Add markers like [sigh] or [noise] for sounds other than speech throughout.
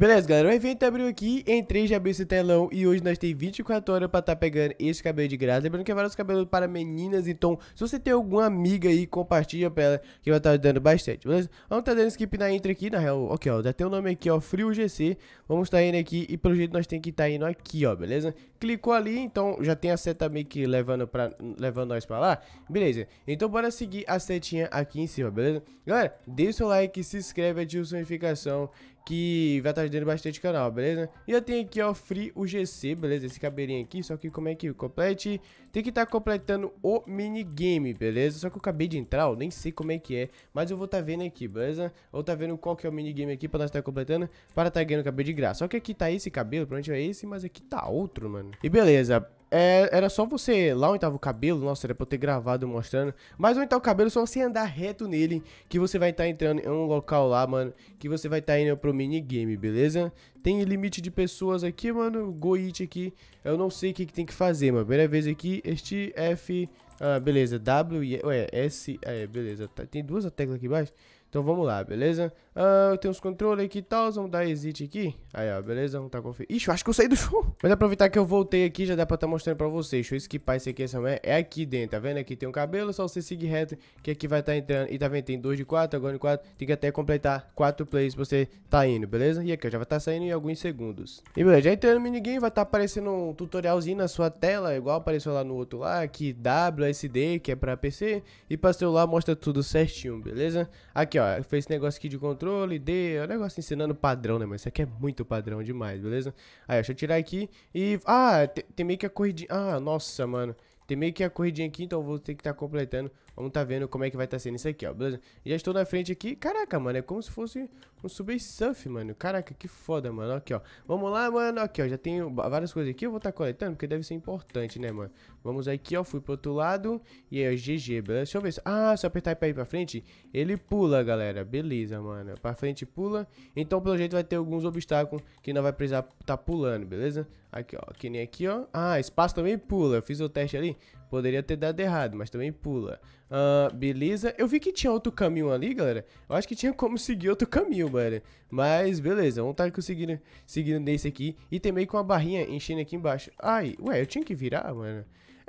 Beleza, galera, o evento abriu aqui, entrei, já abri esse telão e hoje nós temos 24 horas pra estar tá pegando esse cabelo de graça. Lembrando que é vários cabelos para meninas, então se você tem alguma amiga aí, compartilha pra ela que vai estar tá ajudando bastante, beleza? Vamos tá dando skip na intro aqui, na real, ok, ó, já tem o um nome aqui, ó, Frio GC. Vamos estar tá indo aqui e pelo jeito nós tem que estar tá indo aqui, ó, beleza? Clicou ali, então já tem a seta meio que levando, pra, levando nós pra lá, beleza? Então bora seguir a setinha aqui em cima, beleza? Galera, deixa o like, se inscreve, ativa a sua notificação que vai estar ajudando bastante o canal, beleza? E eu tenho aqui, ó, Free UGC, beleza? Esse cabelinho aqui, só que como é que complete? Tem que estar tá completando o minigame, beleza? Só que eu acabei de entrar, eu nem sei como é que é, mas eu vou estar tá vendo aqui, beleza? Vou estar tá vendo qual que é o minigame aqui para nós estar tá completando, para estar tá ganhando cabelo de graça. Só que aqui tá esse cabelo, provavelmente é esse, mas aqui tá outro, mano. E beleza, é, era só você lá onde então tava o cabelo, nossa, era pra eu ter gravado mostrando. Mas onde então o cabelo, é só você andar reto nele, que você vai estar tá entrando em um local lá, mano, que você vai estar tá indo pro minigame, beleza? Tem limite de pessoas aqui, mano, Goit aqui, eu não sei o que, que tem que fazer, mano. Primeira vez aqui, este F, ah, beleza, W, e, ué, S, é, beleza, tá, tem duas teclas aqui embaixo. Então vamos lá, beleza? Ah, eu tenho os controles aqui e tal, vamos dar exit aqui. Aí, ó, beleza? Vamos tá confiando. Ixi, eu acho que eu saí do show. [laughs] Mas aproveitar que eu voltei aqui, já dá pra estar tá mostrando pra vocês. Deixa eu esquipar esse aqui, essa É aqui dentro, tá vendo? Aqui tem um cabelo, só você seguir reto, que aqui vai estar tá entrando. E tá vendo? Tem 2 de 4, agora de 4. Tem que até completar 4 plays pra você tá indo, beleza? E aqui, ó, já vai estar tá saindo em alguns segundos. E beleza, já entrando no minigame, vai estar tá aparecendo um tutorialzinho na sua tela, igual apareceu lá no outro lá, aqui WSD, que é pra PC. E pra celular mostra tudo certinho, beleza? Aqui, ó ó, fez esse negócio aqui de controle, D, é um negócio ensinando padrão, né, mas isso aqui é muito padrão demais, beleza? Aí, deixa eu tirar aqui e... Ah, tem, tem meio que a corridinha... Ah, nossa, mano. Tem meio que a corridinha aqui, então vou ter que estar tá completando. Vamos tá vendo como é que vai estar tá sendo isso aqui, ó, beleza? Já estou na frente aqui. Caraca, mano, é como se fosse um Subway Surf, mano. Caraca, que foda, mano. Aqui, ó. Vamos lá, mano. Aqui, ó. Já tenho várias coisas aqui. Eu vou estar tá coletando, porque deve ser importante, né, mano? Vamos aqui, ó. Fui pro outro lado. E aí, ó, GG, beleza? Deixa eu ver. Ah, se eu apertar pra ir pra frente, ele pula, galera. Beleza, mano. Pra frente pula. Então, pelo jeito, vai ter alguns obstáculos que não vai precisar tá pulando, beleza? Aqui, ó. Que nem aqui, ó. Ah, espaço também pula. Eu fiz o teste ali. Poderia ter dado errado, mas também pula. Uh, beleza. Eu vi que tinha outro caminho ali, galera. Eu acho que tinha como seguir outro caminho, mano. Mas beleza, vamos estar tá conseguindo, seguindo nesse aqui. E meio com uma barrinha enchendo aqui embaixo. Ai, ué, eu tinha que virar, mano.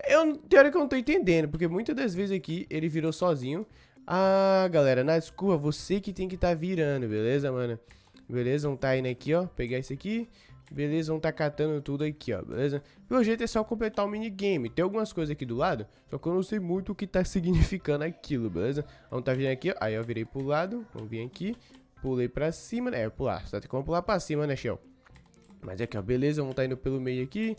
Eu, tem hora é que eu não tô entendendo, porque muitas das vezes aqui ele virou sozinho. Ah, galera, na curvas você que tem que estar tá virando, beleza, mano? Beleza, vamos tá indo aqui, ó. Pegar esse aqui. Beleza, vamos tá catando tudo aqui, ó, beleza? Pelo jeito é só completar o minigame. Tem algumas coisas aqui do lado, só que eu não sei muito o que tá [laughs] significando aquilo, beleza? Vamos tá vindo aqui, ó. Aí eu virei pro lado, vamos vir aqui. Pulei pra cima, né? É, pular. Só tem como pular pra cima, né, Shell? Mas é aqui, ó, beleza, vamos tá indo pelo meio aqui.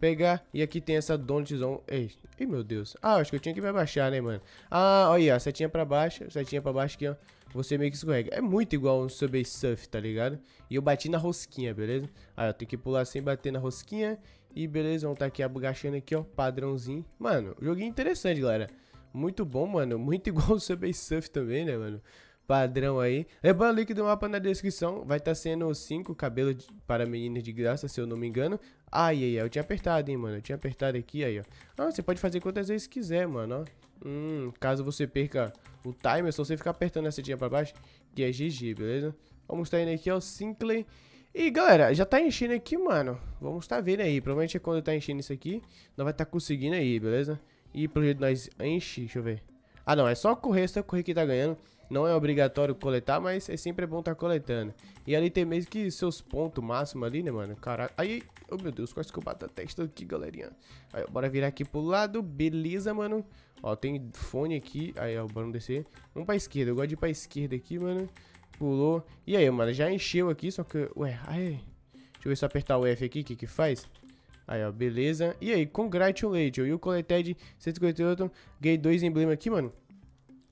Pegar. E aqui tem essa Donutzão. Ei, ei, meu Deus. Ah, acho que eu tinha que me abaixar, né, mano? Ah, olha aí, ó. Setinha pra baixo. Setinha pra baixo aqui, ó. Você meio que escorrega. É muito igual um Subway Surf, tá ligado? E eu bati na rosquinha, beleza? Ah, eu tenho que pular sem bater na rosquinha. E beleza, vamos tá aqui abagachando aqui, ó. Padrãozinho. Mano, joguinho interessante, galera. Muito bom, mano. Muito [laughs] igual o Subway Surf também, né, mano? padrão aí. Lembrando o link do mapa na descrição, vai estar tá sendo 5 cabelos de, para meninas de graça, se eu não me engano. Ai, ai, ai, eu tinha apertado, hein, mano, eu tinha apertado aqui, aí, ó. Ah, você pode fazer quantas vezes quiser, mano, ó. Hum, caso você perca o timer, é só você ficar apertando a setinha pra baixo, que é GG, beleza? Vamos estar tá indo aqui, ó, Sinclair. E galera, já tá enchendo aqui, mano. Vamos tá vendo aí. Provavelmente é quando tá enchendo isso aqui, nós vai tá conseguindo aí, beleza? E pro jeito nós enche, deixa eu ver. Ah não, é só correr, só correr que tá ganhando. Não é obrigatório coletar, mas é sempre bom estar tá coletando. E ali tem mesmo que seus pontos máximos ali, né, mano? Caraca. Aí, oh meu Deus, quase que eu bato a testa aqui, galerinha. Aí, bora virar aqui pro lado. Beleza, mano. Ó, tem fone aqui. Aí, ó, bora descer. Vamos pra esquerda. Eu gosto de ir pra esquerda aqui, mano. Pulou. E aí, mano, já encheu aqui, só que... Ué, aí. Deixa eu ver se eu apertar o F aqui, o que que faz? Aí, ó, beleza. E aí, congratulate. Eu o de 158, ganhei dois emblemas aqui, mano.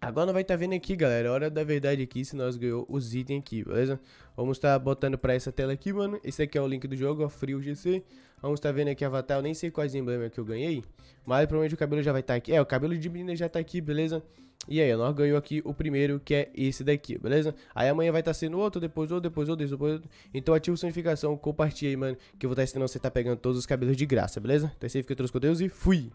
Agora não vai estar tá vendo aqui, galera. Hora da verdade aqui se nós ganhou os itens aqui, beleza? Vamos estar tá botando pra essa tela aqui, mano. Esse aqui é o link do jogo, ó, frio GC Vamos estar tá vendo aqui avatar. Eu nem sei quais emblemas que eu ganhei. Mas provavelmente o cabelo já vai estar tá aqui. É, o cabelo de menina já tá aqui, beleza? E aí, nós ganhou aqui o primeiro, que é esse daqui, beleza? Aí amanhã vai estar tá sendo outro, depois outro, depois outro, depois outro. Então ativa a sua notificação, compartilha aí, mano, que eu vou estar tá ensinando você tá pegando todos os cabelos de graça, beleza? Então é isso aí, fica todos com Deus e fui!